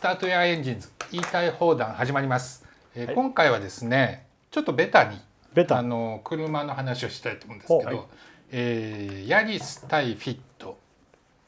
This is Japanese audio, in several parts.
スタートエアエンジンズ言いたい放談始まります、えー、はい、今回はですねちょっとベタにベタあの車の話をしたいと思うんですけど、はい、えー、ヤリス対フィット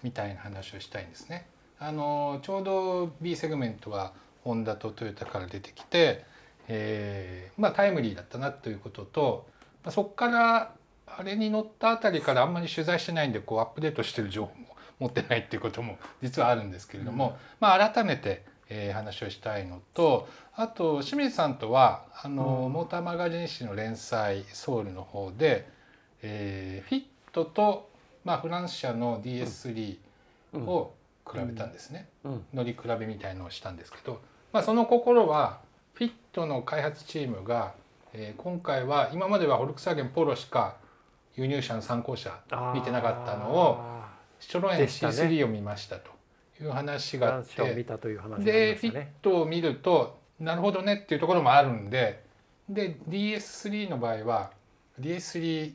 みたいな話をしたいんですねあのちょうど B セグメントはホンダとトヨタから出てきて、えー、まあタイムリーだったなということと、まあ、そこからあれに乗ったあたりからあんまり取材してないんでこうアップデートしてる情報も持ってないっていうことも実はあるんですけれども、うん、まあ、改めて、えー、話をしたいのとあと清水さんとはあの、うん、モーターマガジン誌の連載ソウルの方で、えー、フィットと、まあ、フランス社の DS3 を比べたんですね、乗り比べみたいのをしたんですけど、まあ、その心はフィットの開発チームが、えー、今回は今まではホルクサーゲンポロしか輸入車の参考車見てなかったのを初老園 C3 を見ましたという話があって、ね、で、フィットを見るとなるほどねっていうところもあるんでで DS3 の場合は DS3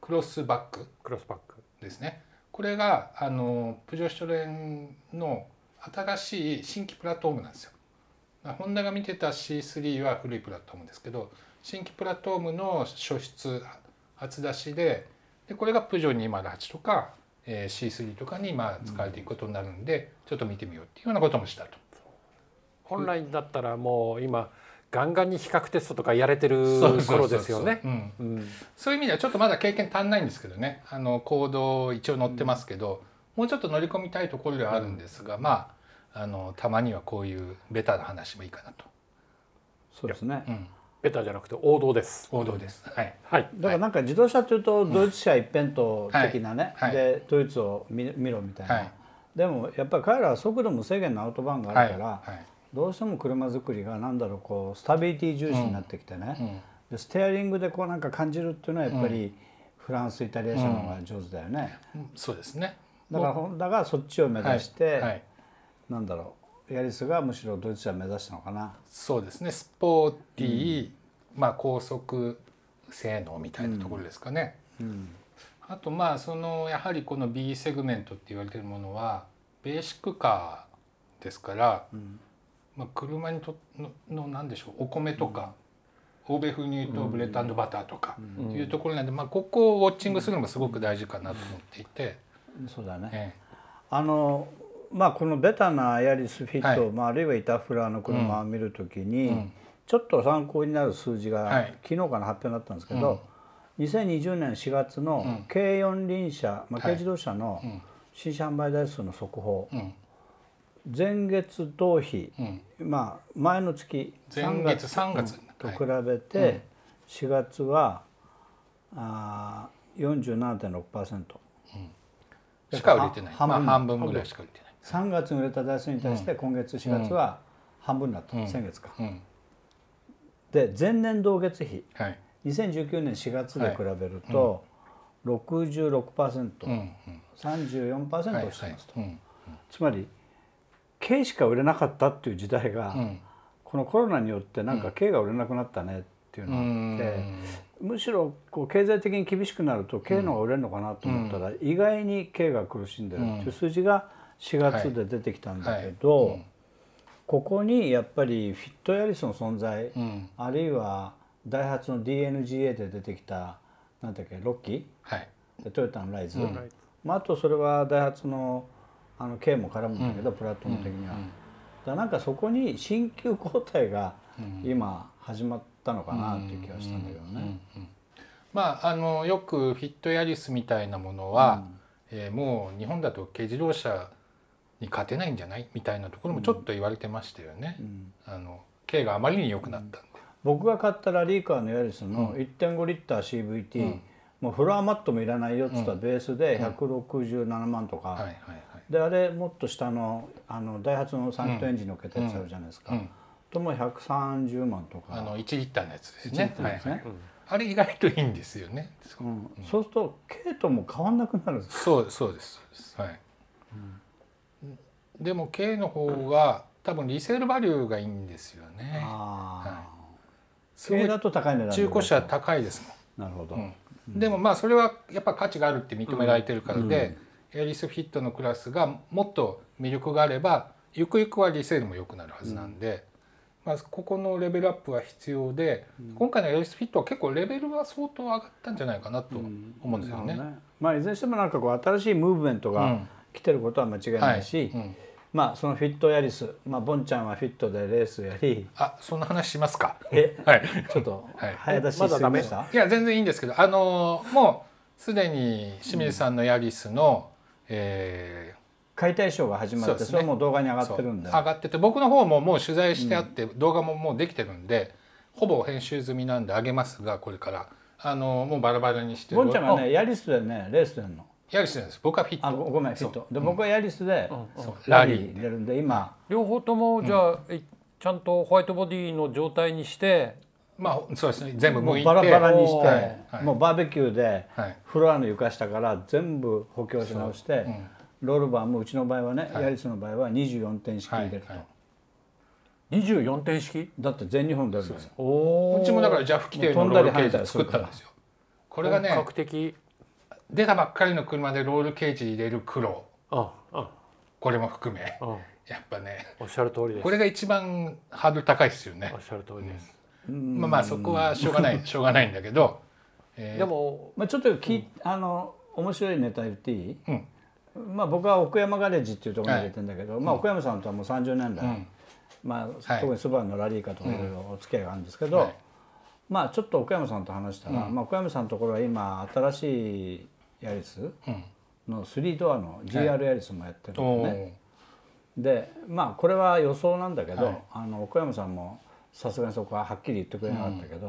クロスバッククロスバックですねこれがあのプジョシュトレンの新しい新規プラットフォームなんですよ。ホンダが見てた C3 は古いプラットフォームですけど新規プラットフォームの初出初出しででこれがプジョー208とかえー、C3 とかにまあ使われていくことになるんで、ちょっと見てみようっていうようなこともしたと。本来だったらもう今ガンガンに比較テストとかやれてる頃ですよね。そういう意味ではちょっとまだ経験足んないんですけどねあの行動一応載ってますけど、うん、もうちょっと乗り込みたいところではあるんですが、うん、まああのたまにはこういうベタな話もいいかなと。そうですね、うんベタじゃなくて王道です王道です、はい、はい、だからなんか自動車というとドイツ車一辺倒的なね、はい、でドイツを見ろみたいな、はい、でもやっぱり彼らは速度無制限のアウトバーンがあるから、どうしても車作りがなんだろうこうスタビリティ重視になってきてね、うんうん、でステアリングでこうなんか感じるっていうのはやっぱり、フランスイタリア車の方が上手だよね、うんそうですねだからホンダがそっちを目指して、はい、なんだろうヤリスがむしろドイツ車目指したのかなそうですねスポーティー、まあ、高速性能みたいなところですかね。うんあとまあそのやはりこの B セグメントって言われてるものはベーシックカーですから、うん、まあ、車にとのの何でしょうお米とか、うん、欧米風に言うとブレッドバターとかいうところなんで、まあ、ここをウォッチングするのもすごく大事かなと思っていて。そうだね、ええ、あのまあ、このベタなヤリスフィット、はい、まあ、あるいはイタフラの車を見るときに、うちょっと参考になる数字が、はい、昨日から発表になったんですけど、うん、2020年4月の軽四輪車、まあ、軽自動車の新車販売台数の速報、うん、前月同比、うん、まあ前の月3月3月と比べて4月は、あ47.6%、うん、しか売れてない半分,、まあ、半分ぐらいしか売れてない3月に売れた台数に対して今月4月は半分だった、先月か。で前年同月比、はい、2019年4月で比べると、はいうん、66%、うんうん、てますと、つまり K しか売れなかったっていう時代が、うん、このコロナによってなんか K が売れなくなったねっていうのがあって、むしろこう経済的に厳しくなると K の方が売れるのかなと思ったら、意外に K が苦しんでるっていう数字が4月で出てきたんだけど、はいはいここにやっぱりフィットヤリスの存在、うん、あるいはダイハツの DNGA で出てきたなんだっけロッキー、はい、でトヨタのライズ、うん、まあ、あとそれはダイハツのあの K も絡むんだけど、うん、プラットフォーム的には。だなんかそこに新旧交代が今始まったのかなっていう気がしたんだけどね。まあ、あのよくフィットヤリスみたいなものは、うん、えー、もう日本だと軽自動車に勝てないんじゃないみたいなところもちょっと言われてましたよね。あの K があまりに良くなった僕が買ったラリーカーのヤリスの1.5リッター CVT、もうフロアマットもいらないよっつったベースで167万とか、であれもっと下のあのダイハツのサンエンジンのけたやつあるじゃないですか、とも百三十万とかあの一リッターのやつですねあれ意外といいんですよね、そうすると系とも変わんなくなるそうそうですそうですはい、でも K の方が多分リセールバリューがいいんですよね。はい、だと高い値段中古車高いですもん。なるほど、うんでもまあそれはやっぱ価値があるって認められてるからで、エリスフィットのクラスがもっと魅力があればゆくゆくはリセールも良くなるはずなんで、まあ、ここのレベルアップは必要で、今回のエリスフィットは結構レベルは相当上がったんじゃないかなと思うんですよね。まあ、いずれにしてもなんかこう新しいムーブメントが、来てることは間違いないし、はいうん、まあそのフィットヤリス、まあ、ボンちゃんはフィットでレースやりあそんな話しますかえ、はい、ちょっと早出しすぎました、はい、いや全然いいんですけどあのー、もうすでに清水さんのヤリスの、うん、えー解体ショーが始まってそ、ね,、れも動画に上がってるんで上がってて僕の方ももう取材してあって、うん、動画ももうできてるんでほぼ編集済みなんで上げますがこれからあのもうバラバラにしてボンちゃんはねヤリスでねレースでんのヤリスです僕はフィットあごめんフィットで僕はヤリスで、ラリー出るんで今両方ともじゃあ、ちゃんとホワイトボディの状態にしてまあそうですね全部もうバラバラにして、はい、もうバーベキューで、はい、フロアの床下から全部補強し直して、うん、ロールバーもうちの場合はね、はい、ヤリスの場合は24点式入れると。はいはい24点式だって全日本出るんですようちもだからじゃ、f 規定のロールケージ作ったんですよこれがね出たばっかりの車でロールケージ入れる苦労、これも含め、やっぱねおっしゃる通りですこれが一番ハードル高いですよねおっしゃる通りです、まあまあそこはしょうがない しょうがないんだけど、えー、でも、まあ、ちょっとき、あの面白いネタ言っていい、まあ、僕は奥山ガレージっていうところに入れてるんだけど、はい、まあ、奥山さんとはもう30年来、うん、まあ、特にそばのラリーカとかいお付き合いがあるんですけど、はい、まあ、ちょっと奥山さんと話したら、うん、まあ、奥山さんのところは今新しいヤリスの3ドアの GR ヤリスもやってるのね、でまあこれは予想なんだけど、はい、あの奥山さんもさすがにそこははっきり言ってくれなかったけど、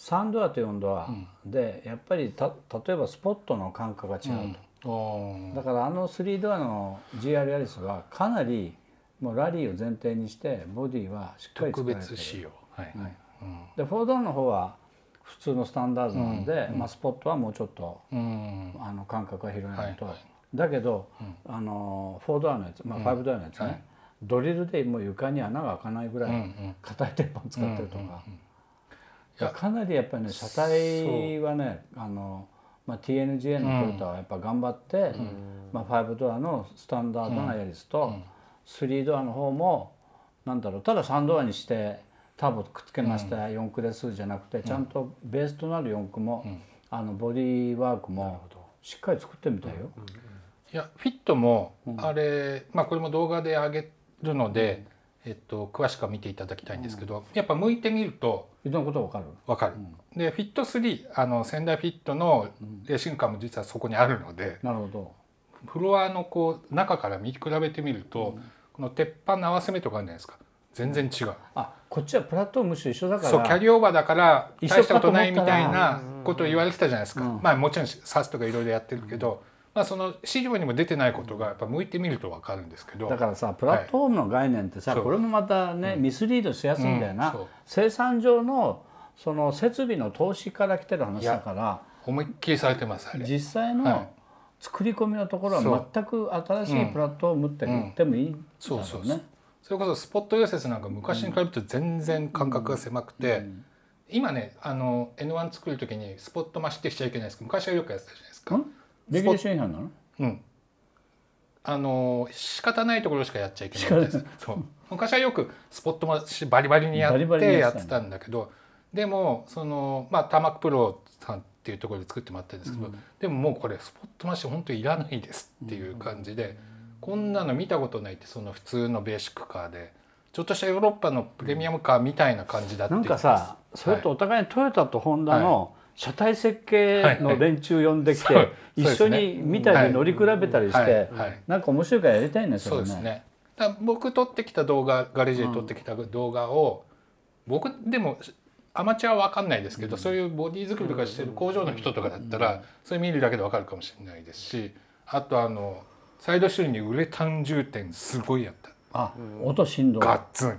うん、3ドアと4ドアでやっぱりた例えばスポットの感覚が違うと、うん、だからあの3ドアの GR ヤリスはかなりもうラリーを前提にしてボディはしっかり作られてる特別仕様、はい、はいうん、でフォードの方は普通のスタンダードなんで、まあ、スポットはもうちょっと、あの間隔が広いと、はいだけど、あの4ドアのやつ、まあ、5ドアのやつね、はい、ドリルでもう床に穴が開かないぐらい硬い鉄板使ってるとか。かなりやっぱりね車体はねあの、まあ、TNGA のトヨタはやっぱ頑張って、うんまあ、5ドアのスタンダードなエリスと、うん、3ドアの方もなんだろうただ3ドアにしてターくっつけました4駆ですじゃなくてちゃんとベースとなる四駆も、あのボディーワークもしっかり作ってみたいよ。いやフィットもあれ、まあ、これも動画で上げるので、えっと、詳しくは見ていただきたいんですけど、やっぱ向いてみるといろんなことわかるわかる、でフィット3あの仙台フィットのレーシングカーも実はそこにあるので、なるほどフロアのこう中から見比べてみると、この鉄板の合わせ目とかあるじゃないですか全然違うあこっちはプラットフォームと一緒だからそうキャリーオーバーだから大したことないみたいなことを言われてたじゃないですか、うん、まあもちろん SAS とかいろいろやってるけど、うん、まあ、その市場にも出てないことがやっぱ向いてみると分かるんですけどだからさプラットフォームの概念ってさ、はい、これもまたね、うん、ミスリードしやすいんだよな、生産上のその設備の投資から来てる話だから思いっきりされてます実際の、作り込みのところは全く新しいプラットフォームって言ってもいいんだろうね。そうそうそうそれこそスポット溶接なんか昔に比べると全然間隔が狭くて、今ねあの N1 作る時にスポット増してしちゃいけないですけど昔はよくやってたじゃないですか。レギュレーション違反なのうんあの仕方ないところしかやっちゃいけないですそう昔はよくスポット増しバリバリにやってやってたんだけどでもそのまあタマクプロさんっていうところで作ってもらってるんですけど、うん、でももうこれスポット増し本当いらないですっていう感じで。うんこんなの見たことないってその普通のベーシックカーでちょっとしたヨーロッパのプレミアムカーみたいな感じだってなんかさそれとお互いにトヨタとホンダの車体設計の連中呼んできて、一緒に見たり乗り比べたりして、なんか面白いからやりたいんですよね。そうですねだ僕撮ってきた動画ガレージで撮ってきた動画を、うん、僕でもアマチュアは分かんないですけど、うん、そういうボディ作りとかしてる工場の人とかだったら、それ見るだけで分かるかもしれないですしあとあのサイドシルにウレタン充填すごいやったあ音振動ガッツン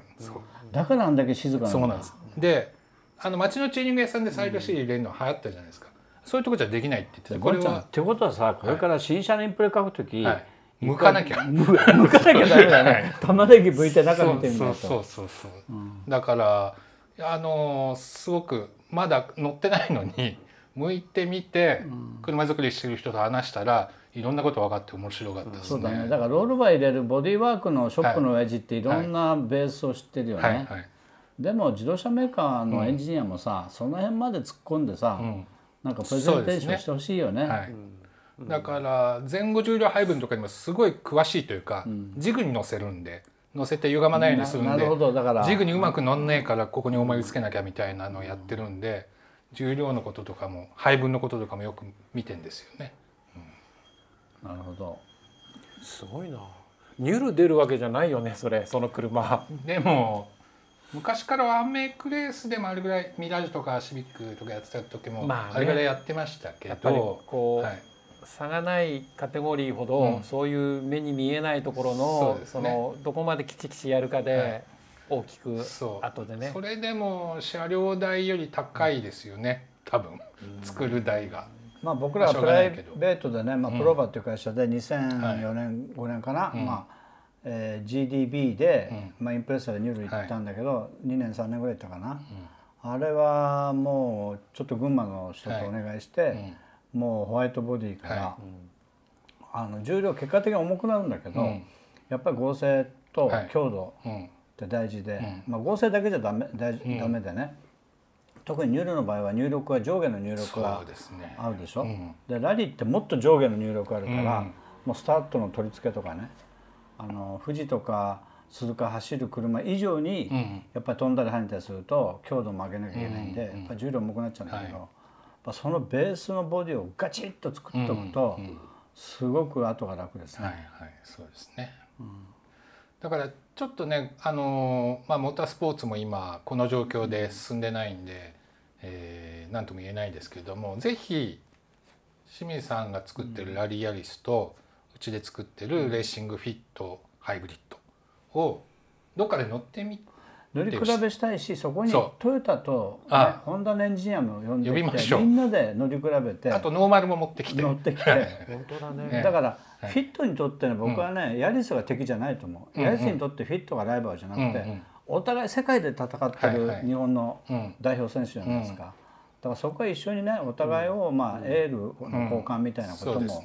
だからあんだけ静かなそうなんですであの町のチューニング屋さんでサイドシル入れるの流行ったじゃないですか、そういうとこじゃできないって言ってたこれはってことはさこれから新車のインプレ書く時、はい剥かなきゃ向かなきゃダメだね玉ねぎ剥いて中見てみそうそうそうそう、うん、だからあのー、すごくまだ乗ってないのに向いてみて、車作りしてる人と話したらいろんなこと分かって面白かった、ねうん、そうだねだからロールバー入れるボディーワークのショップの親父っていろんなベースを知ってるよね、はいはいはい、でも自動車メーカーのエンジニアもさ、うん、その辺まで突っ込んでさ、うん、なんかプレゼンテーションしてほしいよね、ねはい、だから前後重量配分とかにもすごい詳しいというか、軸に乗せるんで乗せて歪まないようにするんでジグにうまく乗んねえからここに思いつけなきゃみたいなのをやってるんで重量のこととかも配分のこととかもよく見てんですよね。なるほどすごいなニュル出るわけじゃないよねそれその車でも昔からワンメイクレースでもあれぐらいミラージュとかシビックとかやってた時もあれぐらいやってましたけど、まあね、こう、はい、差がないカテゴリーほど、うん、そういう目に見えないところのそ、ね,、のどこまできちきちやるかで大きく後でね、それでも車両代より高いですよね、うん、多分、作る代が。まあ、僕らはプライベートでね、まあ、プロバっていう会社で2004年、5年かな、まあえー、GDB で、まあ、インプレッサーでニューロ行ったんだけど、は2年3年ぐらい行ったかな、あれはもうちょっと群馬の人とお願いして、もうホワイトボディから、あの重量結果的に重くなるんだけど、やっぱり合成と強度って大事で、まあ、合成だけじゃダメ大、うん、ダメでね特にニューロの場合は入力は上下の入力が合うでしょで、ねうんで、ラリーってもっと上下の入力あるから、うん、もうスタートの取り付けとかねあの富士とか鈴鹿走る車以上に、やっぱり飛んだり跳ねたりすると強度も上げなきゃいけないんで、やっぱ重量重くなっちゃうんだけど、はい、そのベースのボディをガチッと作っておくと、すごく後が楽ですね。はいはい、そうですね、うんだからちょっとねあの、まあ、モータースポーツも今この状況で進んでないんで、えー、何とも言えないですけれども是非清水さんが作ってるラリーアリスとうちで作ってるレーシングフィットハイブリッドをどっかで乗ってみ乗り比べしたいしそこにトヨタと、ね、ホンダのエンジニアも呼んできてみんなで乗り比べてあとノーマルも持ってきて乗ってきて 本当だねだから、はい、フィットにとっての僕はね、うん、ヤリスが敵じゃないと思う、うんうん、ヤリスにとってフィットがライバルじゃなくて、うんうん、お互い世界で戦ってる日本の代表選手じゃないですか、はいはいうん、だからそこは一緒にねお互いを、まあ、エールの交換みたいなことも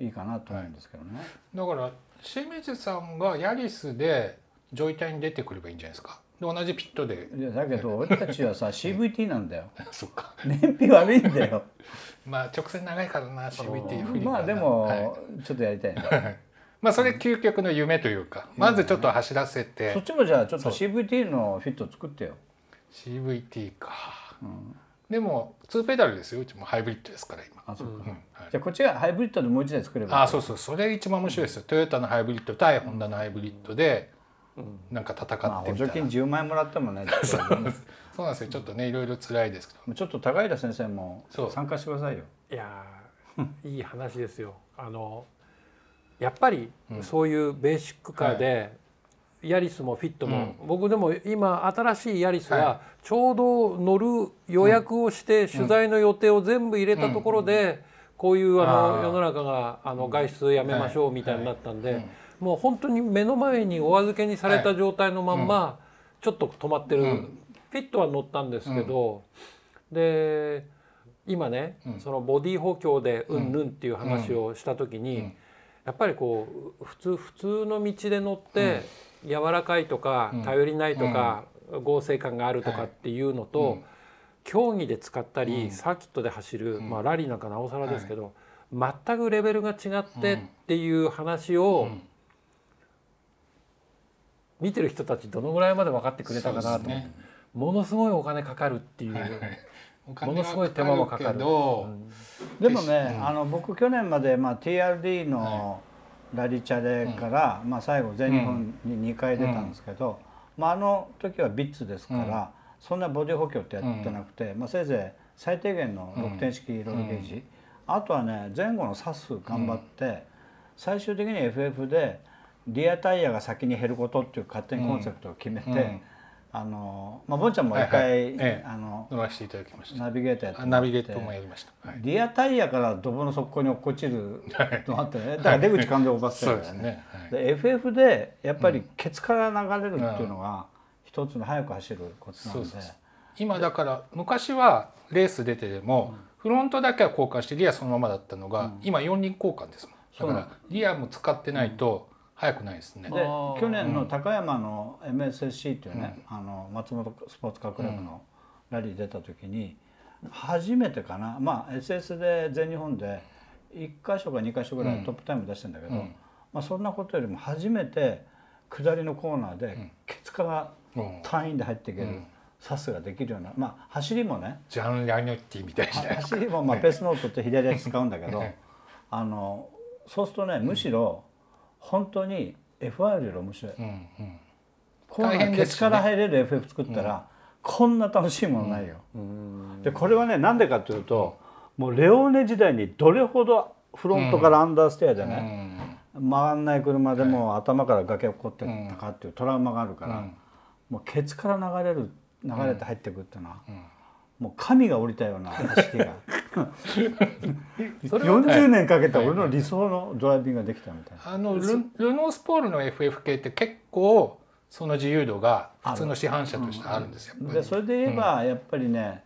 いいかなと思うんですけどね、ねだから清水さんがヤリスで上位隊に出てくればいいんじゃないですか同じピットでいやだけど俺たちはさ CVT なんだよ そっか燃費悪いんだよ まあ直線長いからな CVT フリーまあでも、はい、ちょっとやりたいねまあそれ究極の夢というか、うん、まずちょっと走らせて、うそっちもじゃあちょっと CVT のフィット作ってよ CVT か、うん、でも2ペダルですようちもハイブリッドですから今あそうか、うんはい、じゃあこっちがハイブリッドでもう一台作ればあそうそうそれ一番面白いですよトヨタのハイブリッド対ホンダのハイブリッドで、なんか戦ってみたいな、まあ、補助金10万円もらってもね そうなんですよちょっとねいろいろつらいですけどちょっと高平先生も参加してくださいよいやいい話ですよあのやっぱりそういうベーシックカーで、うん、ヤリスもフィットも、うん、僕でも今新しいヤリスはちょうど乗る予約をして、取材の予定を全部入れたところで、こういうあの世の中があの外出やめましょうみたいになったんで、もう本当に目の前にお預けにされた状態のまんま、ちょっと止まってる、うん、フィットは乗ったんですけど、うん、で今ね、うん、そのボディ補強でうんぬんっていう話をした時に、やっぱりこう普通普通の道で乗って、柔らかいとか頼りないとか、合成感があるとかっていうのと、はい、競技で使ったり、サーキットで走る、まあ、ラリーなんかなおさらですけど、はい、全くレベルが違ってっていう話を、うん見てる人たちどのぐらいまで分かってくれたかなと、ね、ものすごいお金かかるっていう、はいはい、ものすごい手間もかかる、うん、でもね、うん、あの僕去年まで、まあ、TRD のラリチャレから、はい、まあ、最後全日本に2回出たんですけど、まあ、あの時はビッツですから、そんなボディ補強ってやってなくて、まあ、せいぜい最低限の6点式ロールゲージ、あとはね前後の差数頑張って、最終的に FF でリアタイヤが先に減ることっていう勝手にコンセプトを決めて、あのまあ、ボンちゃんも一回、あの乗らせていただきましたナビゲーターやってナビゲートもやりました、リアタイヤからドボの底に落っこちるのあってね、だから出口完全オーバーステイだよねで FF でやっぱりケツから流れるっていうのが一つの速く走るコツなんで,、今だから昔はレース出てでも、フロントだけは交換してリアそのままだったのが、今4輪交換ですもんだからリアも使ってないと、早くないですね。で去年の高山の MSSC っていうね、うん、あの松本スポーツ科クラブのラリー出た時に、初めてかな、まあ、SS で全日本で1箇所か2箇所ぐらいトップタイム出してんだけど、うん、まあ、そんなことよりも初めて下りのコーナーでケツから単位で入っていける。サスができるような、まあ、走りもねジャン・ラニョッティみたいな走りも、まあ、ペースノートって左足使うんだけど、あのそうするとねむしろ本当に FR より面白い、うんうん、こーナーケツから入れる FF 作ったら、こんな楽しいものないよ、うんでこれはねなんでかというと、もうレオーネ時代にどれほどフロントからアンダーステアでね、回らない車でも頭から崖起こってたかっていうトラウマがあるから、もうケツから流れる流れて入ってくっていうのは、もう神が降りたような走りが 40 年かけた俺の理想のドライビングができたみたいな。あのルルノースポールの FF 系って結構その自由度が普通の市販車としてあるんですよ。うん、でそれで言えば、やっぱりね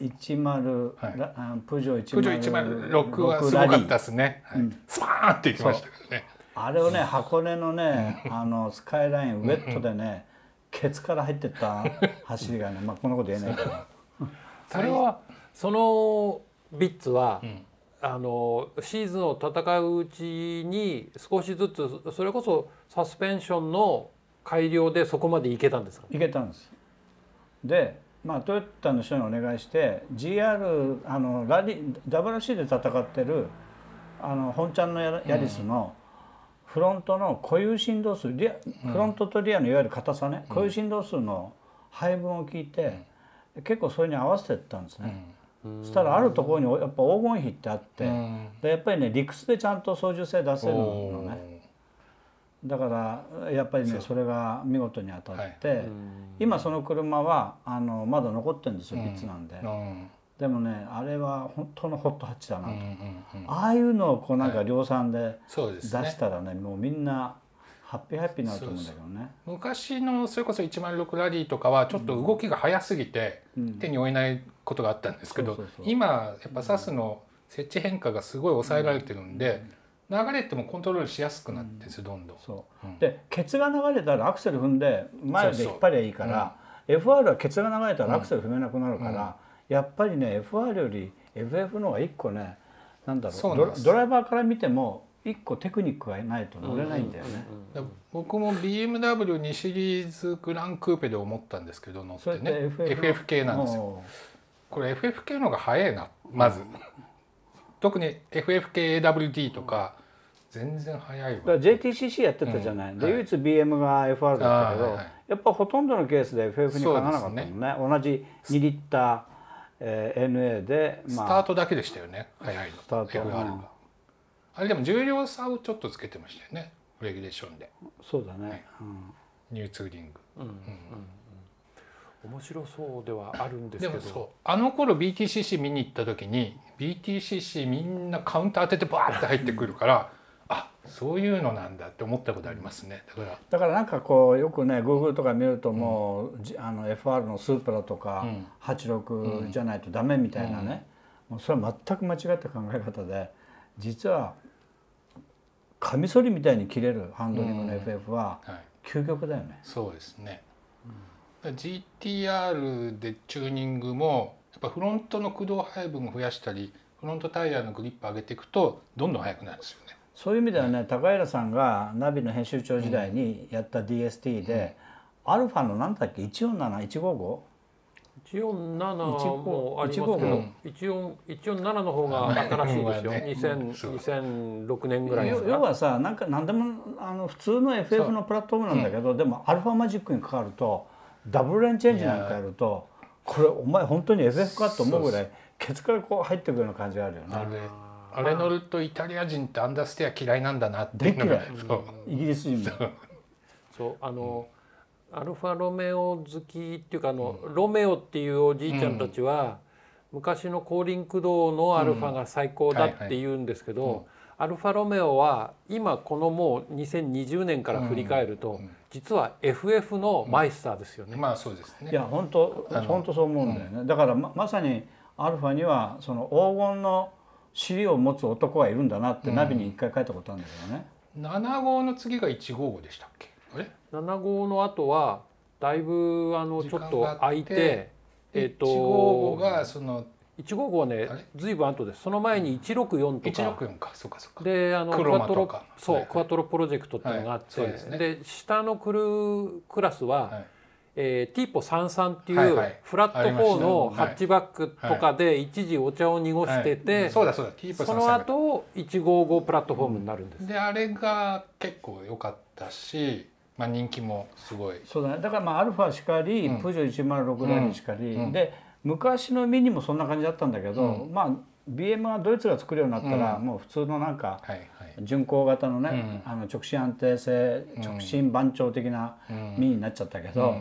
10、プジョー106はすごかったですね、はいうん、スパーンっていきましたからねあれをね箱根のねあのスカイラインウェットでねケツから入ってった走りがね、まあ、こんなこと言えないけど それはそのビッツは、あのシーズンを戦ううちに少しずつそれこそサスペンションの改良でそこまでいけたんですかいけたんですで、まあ、トヨタの人にお願いして GR あのラリ WC で戦ってるあの本ちゃんのヤリスのフロントの固有振動数リア、フロントとリアのいわゆる硬さね、うん、固有振動数の配分を聞いて、結構それに合わせてったんですね。うんそしたらあるところにやっぱ黄金比ってあってでやっぱりね理屈でちゃんと操縦性出せるのねだからやっぱりねそれが見事に当たって、はい、今その車はあのまだ残ってるんですよ3つなんで。でもねあれは本当のホットハッチだなと、うんうんうん、ああいうのをこうなんか量産で出したらねはいね、もうみんなハッピーハッピーになると思うんだけどね昔のそれこそ106ラリーとかはちょっと動きが速すぎて手に負えないことがあったんですけど、今やっぱ SAS の設置変化がすごい抑えられてるんで、流れてもコントロールしやすくなってどんどん。でケツが流れたらアクセル踏んで前で引っ張りゃいいから FR はケツが流れたらアクセル踏めなくなるから、やっぱりね FR より FF の方が一個ねなんだろうドライバーから見ても一個テクニックがないと乗れないんだよね、僕も b m w 二シリーズグランクーペで思ったんですけど乗ってね FF 系なんですよこれ FF 系のが早いなまず特に FF 系 AWD とか、全然早いわ JTCC やってたじゃない、うん、で、はい、唯一 BM が FR だったけど、はいやっぱほとんどのケースで FF にかなわなかったもんね、ね、同じ2リッター、えー、NA で、まあ、スタートだけでしたよね早いのスタート FR が、あれでも重量差をちょっとつけてましたよねレギュレーションでそうだね、はい、うん、ニューツーリング、うんうんうん、面白そうではあるんですけどでもそうあの頃 BTCC 見に行った時に BTCC みんなカウンター当ててバーって入ってくるからあそういうのなんだって思ったことありますねだからだからなんかこうよくね Google とか見るともう、うん、あの FR のスープラとか、うん、86じゃないとダメみたいなね、もうそれは全く間違った考え方で。実はカミソリみたいに切れるハンドリングの FF は究極だよね、うんはい、そうですね、うん、GTR でチューニングもやっぱフロントの駆動配分を増やしたりフロントタイヤのグリップ上げていくとどんどん速くなるんですよねそういう意味ではね、うん、高平さんがナビの編集長時代にやった DST で、うん、アルファの何だっけ147155 147もありますけど、うん、147の方が新しいですよ、2006年ぐらいですか要はさなんか何でもあの普通の FF のプラットフォームなんだけど、でもアルファマジックにかかるとダブルレンチェンジなんかやるとこれお前本当に FF かと思うぐらいケツからこう入ってくるような感じがあるよね。あれ乗るとイタリア人ってアンダーステア嫌いなんだなっていうのイギリス人も。そうあの、うんアルファロメオ好きっていうかあの、ロメオっていうおじいちゃんたちは、昔の後輪駆動のアルファが最高だって言うんですけど、アルファロメオは今このもう2020年から振り返ると、実は FF のマイスターですよね。まあそうですね。いや本当本当そう思うんだよね。だからまさにアルファにはその黄金の尻を持つ男がいるんだなってナビに一回書いたことあるんだけどね。7号の次が一号5でしたっけ？7号の後はだいぶあのちょっと空いてえっと1号がその1号号ねずいぶん後ですその前に164とか、うん、164かそうかそうかであのクワトロそう、はい、クワトロプロジェクトっていうのがあって、はい、で、ね、下のクルクラスは、はいえー、ティーポ33っていうフラット4のハッチバックとかで一時お茶を濁しててその後155プラットフォームになるんです、うん、であれが結構良かったしまあ、人気もすごいそうだねだからまあアルファしかり、うん、プジョ106ライしかり、うん、で昔のミニもそんな感じだったんだけど、まあ BM はドイツが作るようになったら、もう普通のなんか、巡航型のね、あの直進安定性直進番長的なミニになっちゃったけど、